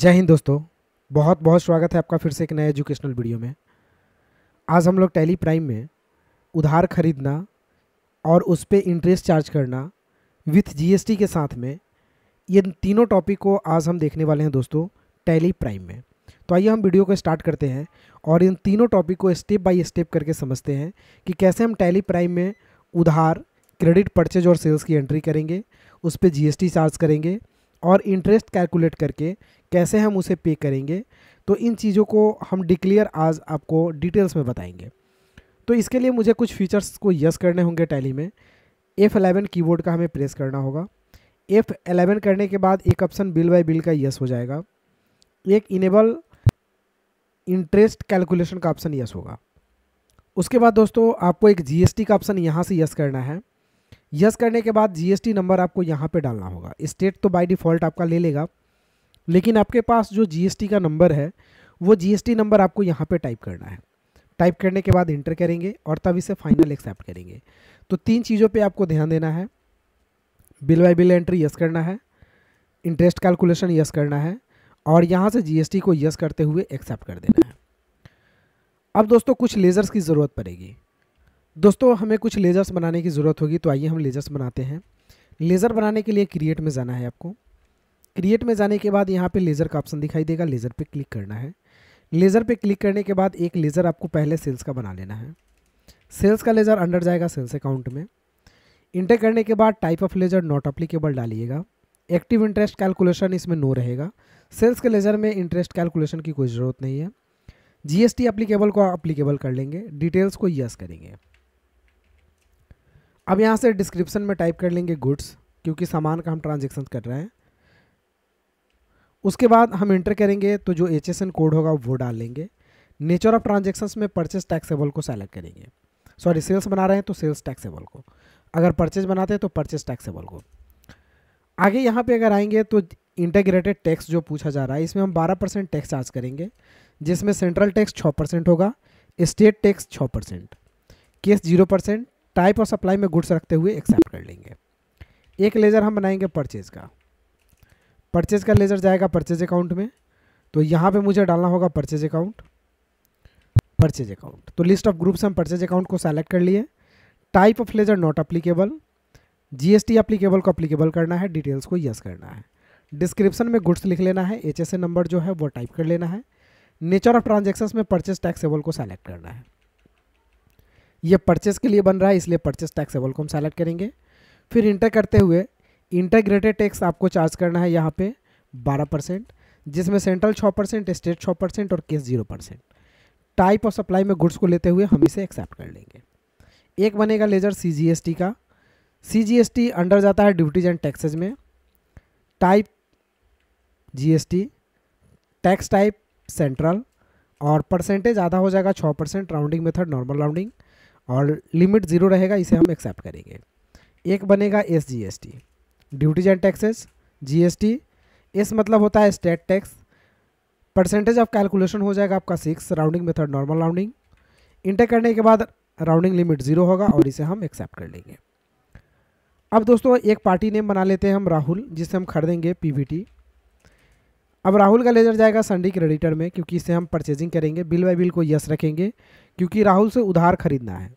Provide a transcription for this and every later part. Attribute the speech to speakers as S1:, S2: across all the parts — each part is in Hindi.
S1: जय हिंद दोस्तों बहुत बहुत स्वागत है आपका फिर से एक नए एजुकेशनल वीडियो में आज हम लोग टेली प्राइम में उधार खरीदना और उस पर इंटरेस्ट चार्ज करना विथ जीएसटी के साथ में ये तीनों टॉपिक को आज हम देखने वाले हैं दोस्तों टेली प्राइम में तो आइए हम वीडियो को स्टार्ट करते हैं और इन तीनों टॉपिक को स्टेप बाई स्टेप करके समझते हैं कि कैसे हम टैली प्राइम में उधार क्रेडिट परचेज और सेल्स की एंट्री करेंगे उस पर जी चार्ज करेंगे और इंटरेस्ट कैलकुलेट करके कैसे हम उसे पे करेंगे तो इन चीज़ों को हम डिक्लेयर आज आपको डिटेल्स में बताएंगे तो इसके लिए मुझे कुछ फीचर्स को यस करने होंगे टैली में एफ़ एलेवन कीबोर्ड का हमें प्रेस करना होगा एफ़ एलेवन करने के बाद एक ऑप्शन बिल बाई बिल का यस हो जाएगा एक इनेबल इंटरेस्ट कैलकुलेशन का ऑप्शन यस होगा उसके बाद दोस्तों आपको एक जीएसटी का ऑप्शन यहाँ से यस करना है यस करने के बाद जीएसटी नंबर आपको यहाँ पे डालना होगा स्टेट तो बाय डिफ़ॉल्ट आपका ले लेगा लेकिन आपके पास जो जी का नंबर है वो जी नंबर आपको यहाँ पर टाइप करना है टाइप करने के बाद इंटर करेंगे और तब इसे फाइनल एक्सेप्ट करेंगे तो तीन चीज़ों पे आपको ध्यान देना है bill by bill entry yes करना है इंटरेस्ट कैलकुलेशन यस करना है और यहाँ से जीएसटी को यस करते हुए एक्सेप्ट कर देना है अब दोस्तों कुछ लेज़र्स की ज़रूरत पड़ेगी दोस्तों हमें कुछ लेज़र्स बनाने की ज़रूरत होगी तो आइए हम लेज़र्स बनाते हैं लेज़र बनाने के लिए क्रिएट में जाना है आपको क्रिएट में जाने के बाद यहाँ पे लेज़र का ऑप्शन दिखाई देगा लेज़र पे क्लिक करना है लेज़र पे क्लिक करने के बाद एक लेज़र आपको पहले सेल्स का बना लेना है सेल्स का लेज़र अंडर जाएगा सेल्स अकाउंट में इंटर करने के बाद type of ledger not applicable डालिएगा एक्टिव इंटरेस्ट कैलकुलेशन इसमें नो रहेगा सेल्स के लेज़र में इंटरेस्ट कैलकुलेशन की कोई ज़रूरत नहीं है जीएसटी एप्लीकेबल को अप्लीकेबल कर लेंगे डिटेल्स को यस करेंगे अब यहाँ से डिस्क्रिप्शन में टाइप कर लेंगे गुड्स क्योंकि सामान का हम ट्रांजेक्शन कर रहे हैं उसके बाद हम इंटर करेंगे तो जो एच कोड होगा वो डाल लेंगे नेचर ऑफ ट्रांजेक्शन्स में परचेज टैक्सेबल को सेलेक्ट करेंगे सॉरी सेल्स बना रहे हैं तो सेल्स टैक्सेबल को अगर परचेज बनाते हैं तो परचेज टैक्सेबल को आगे यहाँ पे अगर आएंगे तो इंटेग्रेटेड टैक्स जो पूछा जा रहा है इसमें हम 12 परसेंट टैक्स चार्ज करेंगे जिसमें सेंट्रल टैक्स 6 परसेंट होगा state tax 6 percent cess zero percent type और सप्लाई में गुड्स रखते हुए एक्सेप्ट कर लेंगे एक लेज़र हम बनाएंगे परचेज का परचेज का लेजर जाएगा परचेज अकाउंट में तो यहाँ पे मुझे डालना होगा परचेज अकाउंट परचेज अकाउंट तो लिस्ट ऑफ ग्रुप्स हम परचेज अकाउंट को सेलेक्ट कर लिए type of ledger not applicable GST applicable को अप्लीकेबल करना है डिटेल्स को यस करना है डिस्क्रिप्शन में गुड्स लिख लेना है एच नंबर जो है वो टाइप कर लेना है नेचर ऑफ ट्रांजेक्शन्स में परचेज टैक्सेबल को सेलेक्ट करना है ये परचेज के लिए बन रहा है इसलिए परचेज टैक्सेबल को हम सेलेक्ट करेंगे फिर इंटर करते हुए इंटेग्रेटेड टैक्स आपको चार्ज करना है यहाँ पे 12 परसेंट जिसमें सेंट्रल छः परसेंट स्टेट छः परसेंट और cess zero percent type of supply में गुड्स को लेते हुए हम इसे एक्सेप्ट कर लेंगे एक बनेगा लेजर सी का सी अंडर जाता है ड्यूटीज एंड टैक्सेज में type GST tax type central और परसेंटेज आधा हो जाएगा छः percent rounding method normal rounding और लिमिट ज़ीरो रहेगा इसे हम एक्सेप्ट करेंगे एक बनेगा S G S T duties and taxes GST S मतलब होता है state tax percentage of calculation हो जाएगा आपका six rounding method normal rounding enter करने के बाद राउंडिंग लिमिट ज़ीरो होगा और इसे हम एक्सेप्ट कर लेंगे अब दोस्तों एक पार्टी नेम बना लेते हैं हम राहुल जिसे हम खरीदेंगे पी अब राहुल का लेजर जाएगा संडी क्रेडिटर में क्योंकि इसे हम परचेजिंग करेंगे बिल बाई बिल को यस रखेंगे क्योंकि राहुल से उधार खरीदना है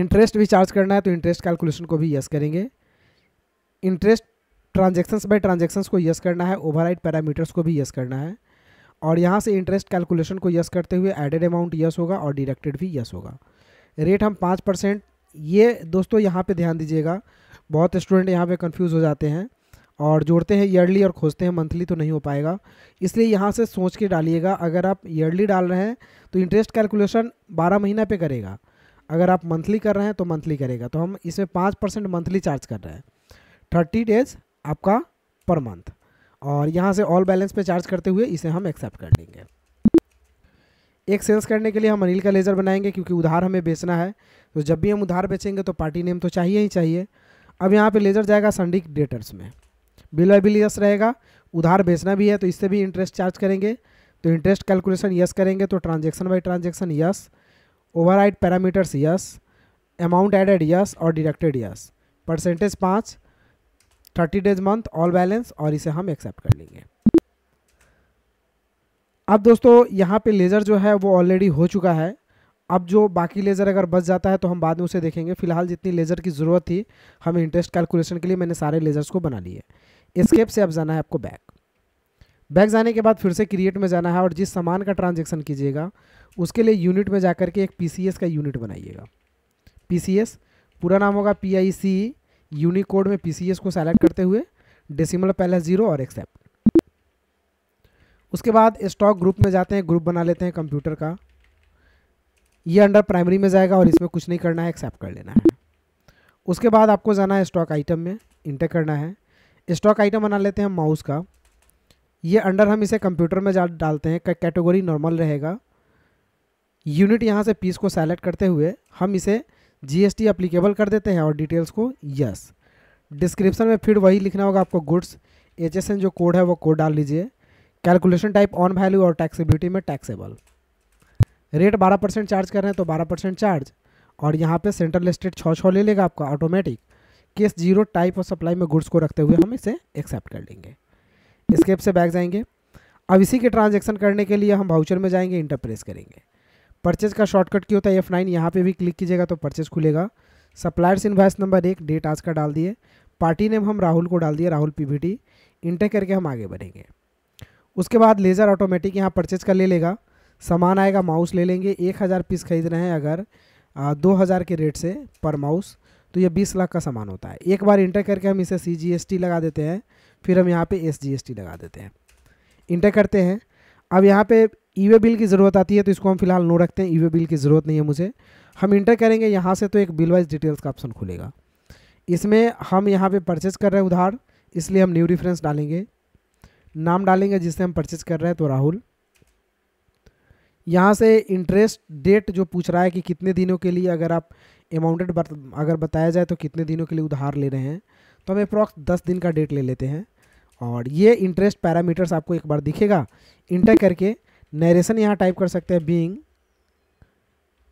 S1: इंटरेस्ट भी चार्ज करना है तो इंटरेस्ट कैलकुलेशन को भी यस करेंगे इंटरेस्ट ट्रांजेक्शन्स बाई ट्रांजेक्शन्स को यस करना है ओवरराइड पैरामीटर्स को भी यस करना है और यहाँ से इंटरेस्ट कैलकुलेशन को यस करते हुए एडेड अमाउंट यस होगा और डिडक्टेड भी यस होगा रेट हम पाँच परसेंट ये दोस्तों यहाँ पे ध्यान दीजिएगा बहुत स्टूडेंट यहाँ पे कंफ्यूज हो जाते हैं और जोड़ते हैं ईयरली और खोजते हैं मंथली तो नहीं हो पाएगा इसलिए यहाँ से सोच के डालिएगा अगर आप ईयरली डाल रहे हैं तो इंटरेस्ट कैलकुलेशन बारह महीना पे करेगा अगर आप मंथली कर रहे हैं तो मंथली करेगा तो हम इसमें पाँच परसेंट मंथली चार्ज कर रहे हैं थर्टी डेज आपका पर मंथ और यहाँ से ऑल बैलेंस पे चार्ज करते हुए इसे हम एक्सेप्ट कर लेंगे एक सेल्स करने के लिए हम अनिल का लेज़र बनाएंगे क्योंकि उधार हमें बेचना है तो जब भी हम उधार बेचेंगे तो पार्टी नेम तो चाहिए ही चाहिए अब यहाँ पर लेज़र जाएगा संडी डेटर्स में बिल बिल यस रहेगा उधार बेचना भी है तो इससे भी इंटरेस्ट चार्ज करेंगे तो इंटरेस्ट कैलकुलेशन यस करेंगे तो ट्रांजेक्शन बाई ट्रांजेक्शन यस आइड parameters yes amount added yes और डिडक्टेड यस परसेंटेज पाँच thirty days month all balance और इसे हम एक्सेप्ट कर लेंगे अब दोस्तों यहाँ पे लेज़र जो है वो ऑलरेडी हो चुका है अब जो बाकी लेज़र अगर बच जाता है तो हम बाद में उसे देखेंगे फिलहाल जितनी लेज़र की ज़रूरत थी हम इंटरेस्ट कैलकुलेशन के लिए मैंने सारे लेज़र्स को बना लिए स्केप से अब जाना है आपको बैक बैग जाने के बाद फिर से क्रिएट में जाना है और जिस सामान का ट्रांजेक्शन कीजिएगा उसके लिए यूनिट में जा के एक पी का यूनिट बनाइएगा पी पूरा नाम होगा पी आई सी यूनिकोड में पी को सेलेक्ट करते हुए डेसिमल पहले ज़ीरो और एक्सेप्ट उसके बाद स्टॉक ग्रुप में जाते हैं ग्रुप बना लेते हैं कंप्यूटर का ये अंडर प्राइमरी में जाएगा और इसमें कुछ नहीं करना है एक्सेप्ट कर लेना है उसके बाद आपको जाना है स्टॉक आइटम में इंटर करना है स्टॉक आइटम बना लेते हैं माउस का ये अंडर हम इसे कंप्यूटर में जा डालते हैं कैटेगोरी नॉर्मल रहेगा यूनिट यहाँ से पीस को सेलेक्ट करते हुए हम इसे जीएसटी एप्लीकेबल कर देते हैं और डिटेल्स को यस डिस्क्रिप्शन में फिर वही लिखना होगा आपको गुड्स एच जो कोड है वो कोड डाल लीजिए कैलकुलेशन टाइप ऑन वैल्यू और टैक्सीबिलिटी में टैक्सेबल रेट बारह परसेंट चार्ज कर रहे हैं तो बारह परसेंट चार्ज और यहाँ पे सेंट्रल स्टेट छः छः ले लेगा आपका ऑटोमेटिक केस जीरो टाइप और सप्लाई में गुड्स को रखते हुए हम इसे एक्सेप्ट कर लेंगे स्केप से बैक जाएंगे अब इसी के ट्रांजेक्शन करने के लिए हम भाउचर में जाएंगे इंटर प्रेस करेंगे परचेज का शॉर्टकट क्यों होता है एफ नाइन यहाँ पर भी क्लिक कीजिएगा तो परचेज खुलेगा सप्लायर्स इन्वाइस नंबर एक डेट आज का डाल दिए पार्टी नेम हम राहुल को डाल दिए राहुल पी इंटर करके हम आगे बढ़ेंगे उसके बाद लेज़र ऑटोमेटिक यहाँ परचेज का ले लेगा सामान आएगा माउस ले लेंगे एक हज़ार पीस खरीद रहे हैं अगर आ, दो हज़ार के रेट से पर माउस तो ये बीस लाख का सामान होता है एक बार इंटर करके हम इसे सी जी एस टी लगा देते हैं फिर हम यहाँ पे एस जी लगा देते हैं इंटर करते हैं अब यहाँ पे ई वे बिल की ज़रूरत आती है तो इसको हम फिलहाल नो रखते हैं ई वे बिल की ज़रूरत नहीं है मुझे हम इंटर करेंगे यहाँ से तो एक बिल वाइज डिटेल्स का ऑप्शन खुलेगा इसमें हम यहाँ पे परचेज़ कर रहे हैं उधार इसलिए हम न्यू रिफरेंस डालेंगे नाम डालेंगे जिससे हम परचेज़ कर रहे हैं तो राहुल यहाँ से इंटरेस्ट डेट जो पूछ रहा है कि कितने दिनों के लिए अगर आप अमाउंटेड अगर बताया जाए तो कितने दिनों के लिए उधार ले रहे हैं तो हम अप्रॉक्स दस दिन का डेट ले लेते हैं और ये इंटरेस्ट पैरामीटर्स आपको एक बार दिखेगा इंटर करके नरेशन यहाँ टाइप कर सकते हैं बींग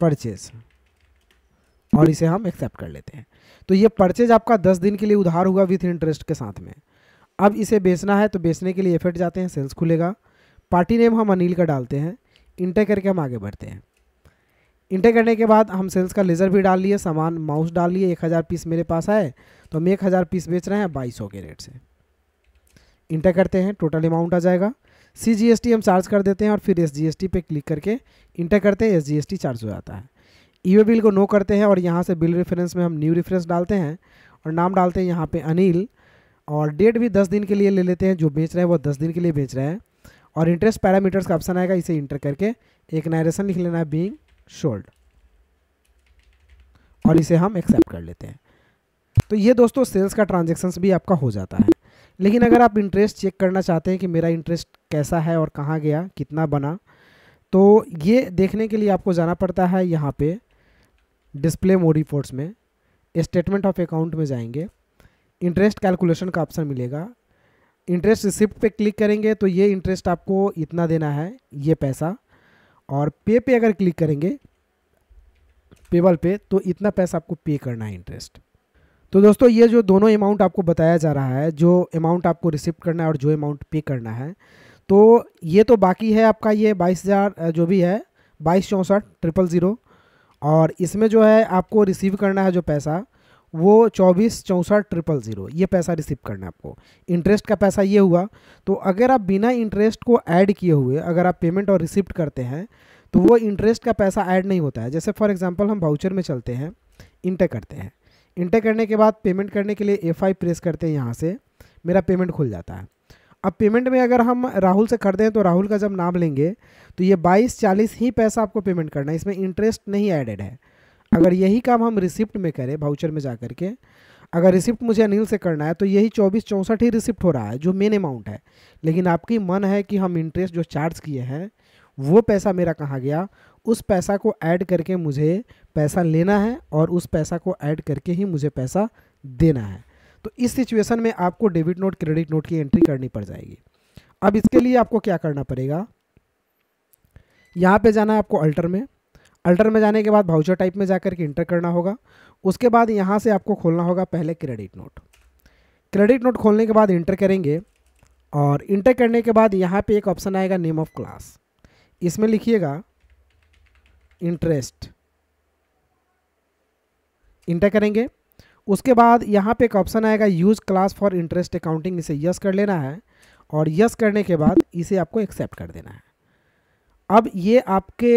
S1: परचेज और इसे हम एक्सेप्ट कर लेते हैं तो ये परचेज आपका दस दिन के लिए उधार हुआ विथ इंटरेस्ट के साथ में अब इसे बेचना है तो बेचने के लिए एफेट जाते हैं सेल्स खुलेगा पार्टी नेम हम अनिल का डालते हैं इंटर करके हम आगे बढ़ते हैं इंटर करने के बाद हम सेल्स का लेज़र भी डाल लिए सामान माउस डाल लिए एक हज़ार पीस मेरे पास आए तो हम एक हज़ार पीस बेच रहे हैं बाईस सौ के रेट से इंटर करते हैं टोटल अमाउंट आ जाएगा सी जी एस टी हम चार्ज कर देते हैं और फिर एस जी एस टी पे क्लिक करके इंटर करते हैं S G S T charge हो जाता है ई बिल को नो करते हैं और यहाँ से बिल रेफरेंस में हम न्यू रेफरेंस डालते हैं और नाम डालते हैं यहाँ पे अनिल और डेट भी दस दिन के लिए ले लेते हैं जो बेच रहे हैं वो दस दिन के लिए बेच रहे हैं और इंटरेस्ट पैरामीटर्स का ऑप्शन आएगा इसे इंटर करके एक नायरेशन लिख लेना है बींग शोल्ड और इसे हम एक्सेप्ट कर लेते हैं तो ये दोस्तों सेल्स का ट्रांजेक्शन्स भी आपका हो जाता है लेकिन अगर आप इंटरेस्ट चेक करना चाहते हैं कि मेरा इंटरेस्ट कैसा है और कहाँ गया कितना बना तो ये देखने के लिए आपको जाना पड़ता है यहाँ पे डिस्प्ले मोड रिपोर्ट्स में स्टेटमेंट ऑफ अकाउंट में जाएंगे इंटरेस्ट कैलकुलेशन का ऑप्शन मिलेगा इंटरेस्ट रिसिप्ट पे क्लिक करेंगे तो ये इंटरेस्ट आपको इतना देना है ये पैसा और पे पे अगर क्लिक करेंगे पेबल पे तो इतना पैसा आपको पे करना है इंटरेस्ट तो दोस्तों ये जो दोनों अमाउंट आपको बताया जा रहा है जो अमाउंट आपको रिसिप्ट करना है और जो अमाउंट पे करना है तो ये तो बाकी है आपका ये बाईस हज़ार जो भी है बाईस चौंसठ ट्रिपल ज़ीरो और इसमें जो है आपको रिसीव करना है जो पैसा वो चौबीस चौंसठ ट्रिपल ज़ीरो ये पैसा रिसीव करना है आपको इंटरेस्ट का पैसा ये हुआ तो अगर आप बिना इंटरेस्ट को ऐड किए हुए अगर आप पेमेंट और रिसिप्ट करते हैं तो वो इंटरेस्ट का पैसा ऐड नहीं होता है जैसे फॉर एग्ज़ाम्पल हम भाउचर में चलते हैं इंटर करते हैं इंटर करने के बाद पेमेंट करने के लिए एफ आई प्रेस करते हैं यहाँ से मेरा पेमेंट खुल जाता है अब पेमेंट में अगर हम राहुल से कर दें तो राहुल का जब नाम लेंगे तो ये बाईस चालीस ही पैसा आपको पेमेंट करना है इसमें इंटरेस्ट नहीं एडेड है अगर यही काम हम रिसिप्ट में करें भाउचर में जा के अगर रिसिप्ट मुझे अनिल से करना है तो यही चौबीस चौंसठ ही रिसिप्ट हो रहा है जो मेन अमाउंट है लेकिन आपकी मन है कि हम इंटरेस्ट जो चार्ज किए हैं वो पैसा मेरा कहाँ गया उस पैसा को ऐड करके मुझे पैसा लेना है और उस पैसा को ऐड करके ही मुझे पैसा देना है तो इस सिचुएशन में आपको डेबिट नोट क्रेडिट नोट की एंट्री करनी पड़ जाएगी अब इसके लिए आपको क्या करना पड़ेगा यहाँ पे जाना है आपको अल्टर में अल्टर में जाने के बाद भाउचर टाइप में जाकर के इंटर करना होगा उसके बाद यहाँ से आपको खोलना होगा पहले क्रेडिट नोट क्रेडिट नोट खोलने के बाद इंटर करेंगे और इंटर करने के बाद यहाँ पे एक ऑप्शन आएगा नेम ऑफ क्लास इसमें लिखिएगा इंटरेस्ट इंटर करेंगे उसके बाद यहाँ पे एक ऑप्शन आएगा use class for interest accounting इसे यस कर लेना है और यस करने के बाद इसे आपको एक्सेप्ट कर देना है अब ये आपके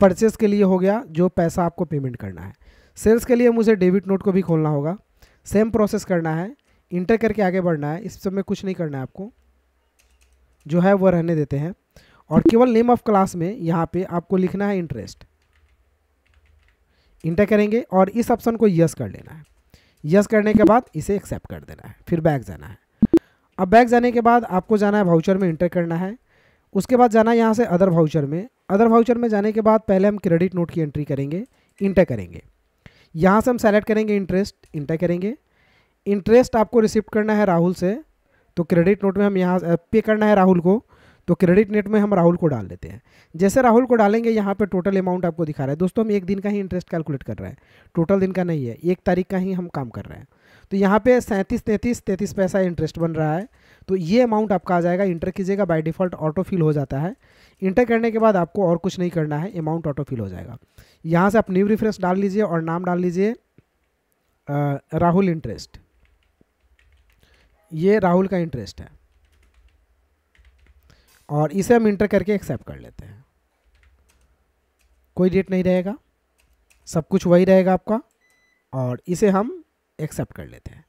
S1: परचेस के लिए हो गया जो पैसा आपको पेमेंट करना है सेल्स के लिए मुझे डेबिट नोट को भी खोलना होगा सेम प्रोसेस करना है इंटर करके आगे बढ़ना है इस समय में कुछ नहीं करना है आपको जो है वो रहने देते हैं और केवल नेम ऑफ क्लास में यहाँ पे आपको लिखना है इंटरेस्ट इंटर करेंगे और इस ऑप्शन को यस कर लेना है यस करने के बाद इसे एक्सेप्ट कर देना है फिर बैग जाना है अब बैग जाने के बाद आपको जाना है भाउचर में इंटर करना है उसके बाद जाना है यहाँ से अदर भाउचर में अदर भाउचर में जाने के बाद पहले हम क्रेडिट नोट की एंट्री करेंगे इंटर करेंगे यहाँ से हम सेलेक्ट करेंगे इंटरेस्ट इंटर करेंगे इंटरेस्ट आपको रिसिप्ट करना है राहुल से तो क्रेडिट नोट में हम यहाँ पे करना है राहुल को तो क्रेडिट नेट में हम राहुल को डाल देते हैं जैसे राहुल को डालेंगे यहाँ पे टोटल अमाउंट आपको दिखा रहा है दोस्तों हम एक दिन का ही इंटरेस्ट कैलकुलेट कर रहे हैं टोटल दिन का नहीं है एक तारीख का ही हम काम कर रहे हैं तो यहाँ पे सैंतीस तैंतीस तैंतीस पैसा इंटरेस्ट बन रहा है तो ये अमाउंट आपका आ जाएगा इंटर कीजिएगा बाई डिफ़ॉल्ट ऑटो फिल हो जाता है इंटर करने के बाद आपको और कुछ नहीं करना है अमाउंट ऑटो फिल हो जाएगा यहाँ से आप न्यू रिफ्रेंस डाल लीजिए और नाम डाल लीजिए राहुल इंटरेस्ट ये राहुल का इंटरेस्ट है और इसे हम इंटर करके एक्सेप्ट कर लेते हैं कोई डेट नहीं रहेगा सब कुछ वही रहेगा आपका और इसे हम एक्सेप्ट कर लेते हैं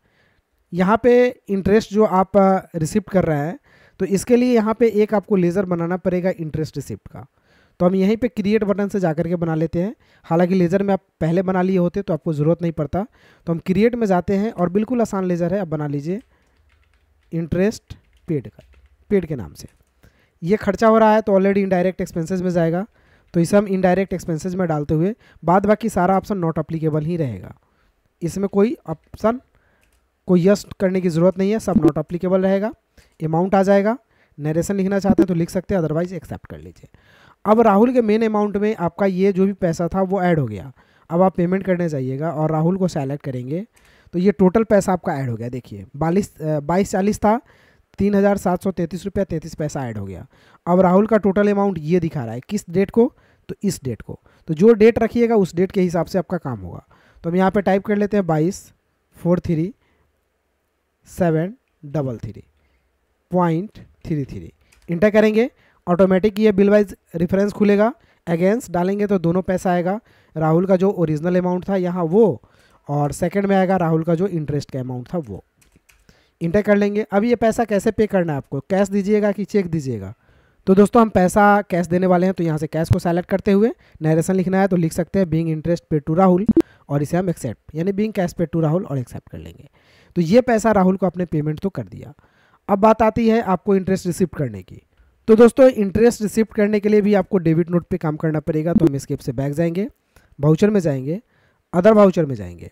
S1: यहाँ पे इंटरेस्ट जो आप रिसिप्ट कर रहे हैं तो इसके लिए यहाँ पे एक आपको लेज़र बनाना पड़ेगा इंटरेस्ट रिसिप्ट का तो हम यहीं पे क्रिएट बटन से जा के बना लेते हैं हालांकि लेज़र में आप पहले बना लिए होते तो आपको ज़रूरत नहीं पड़ता तो हम क्रिएट में जाते हैं और बिल्कुल आसान लेज़र है आप बना लीजिए इंटरेस्ट पेड का पेड के नाम से ये खर्चा हो रहा है तो ऑलरेडी इनडायरेक्ट एक्सपेंसेस में जाएगा तो इसे हम इनडायरेक्ट एक्सपेंसेस में डालते हुए बाद बाकी सारा ऑप्शन नॉट अप्लीकेबल ही रहेगा इसमें कोई ऑप्शन को यस करने की ज़रूरत नहीं है सब नॉट अप्लीकेबल रहेगा अमाउंट आ जाएगा नरेशन लिखना चाहते हैं तो लिख सकते हैं अदरवाइज एक्सेप्ट कर लीजिए अब राहुल के मेन अमाउंट में आपका ये जो भी पैसा था वो ऐड हो गया अब आप पेमेंट करने जाइएगा और राहुल को सेलेक्ट करेंगे तो ये टोटल पैसा आपका ऐड हो गया देखिए बाईस बाईस चालीस था तीन हज़ार सात सौ तैंतीस रुपया तैंतीस पैसा ऐड हो गया अब राहुल का टोटल अमाउंट ये दिखा रहा है किस डेट को तो इस डेट को तो जो डेट रखिएगा उस डेट के हिसाब से आपका काम होगा तो हम यहाँ पे टाइप कर लेते हैं बाईस four three seven double three point three three enter करेंगे ऑटोमेटिक ये बिल वाइज रेफरेंस खुलेगा अगेंस्ट डालेंगे तो दोनों पैसा आएगा राहुल का जो ओरिजिनल अमाउंट था यहाँ वो और सेकंड में आएगा राहुल का जो इंटरेस्ट का अमाउंट था वो इंटर कर लेंगे अब ये पैसा कैसे पे करना है आपको कैश दीजिएगा कि चेक दीजिएगा तो दोस्तों हम पैसा कैश देने वाले हैं तो यहाँ से कैश को सेलेक्ट करते हुए नरेशन लिखना है तो लिख सकते हैं being interest pay to Rahul और इसे हम एक्सेप्ट यानी being cash pay to Rahul और एक्सेप्ट कर लेंगे तो ये पैसा राहुल को आपने पेमेंट तो कर दिया अब बात आती है आपको इंटरेस्ट रिसिप्ट करने की तो दोस्तों इंटरेस्ट रिसिप्ट करने के लिए भी आपको डेबिट नोट पर काम करना पड़ेगा तो हम स्केप से बैक जाएंगे भाउचर में जाएंगे अदर भाउचर में जाएंगे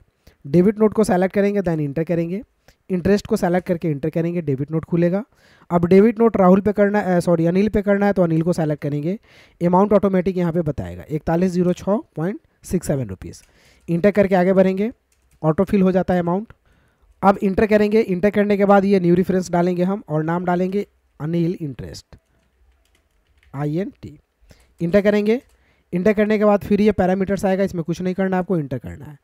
S1: डेबिट नोट को सेलेक्ट करेंगे दैन इंटर करेंगे इंटरेस्ट को सेलेक्ट करके इंटर करेंगे डेबिट नोट खुलेगा अब डेबिट नोट राहुल पे करना है सॉरी eh, अनिल पे करना है तो अनिल को सेलेक्ट करेंगे अमाउंट ऑटोमेटिक यहाँ पे बताएगा इकतालीस जीरो छः point six seven rupees enter करके आगे बढ़ेंगे ऑटो फिल हो जाता है अमाउंट अब इंटर करेंगे इंटर करने के बाद ये न्यू रिफरेंस डालेंगे हम और नाम डालेंगे Anil interest I N T enter करेंगे इंटर करने के बाद फिर ये पैरामीटर्स आएगा इसमें कुछ नहीं करना है आपको इंटर करना है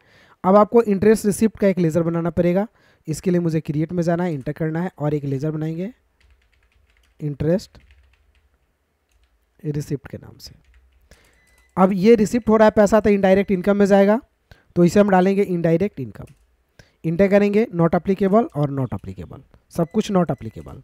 S1: अब आपको इंटरेस्ट रिसिप्ट का एक लेज़र बनाना पड़ेगा इसके लिए मुझे क्रिएट में जाना है इंटर करना है और एक लेज़र बनाएंगे इंटरेस्ट रिसिप्ट के नाम से अब ये रिसिप्ट हो रहा है पैसा तो इनडायरेक्ट इनकम में जाएगा तो इसे हम डालेंगे इनडायरेक्ट इनकम इंटर करेंगे नॉट अप्लीकेबल और नॉट अप्लीकेबल सब कुछ नॉट अप्लीकेबल